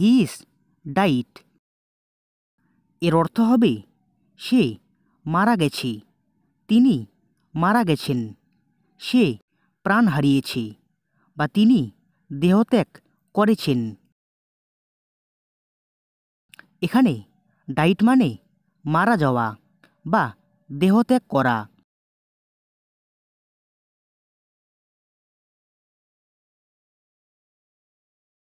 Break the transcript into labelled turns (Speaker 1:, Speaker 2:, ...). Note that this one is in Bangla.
Speaker 1: হিস ডাইট এর অর্থ হবে সে মারা গেছে তিনি মারা গেছেন সে প্রাণ হারিয়েছে বা তিনি দেহত্যাগ করেছেন এখানে ডাইট মানে মারা যাওয়া বা দেহত্যাগ করা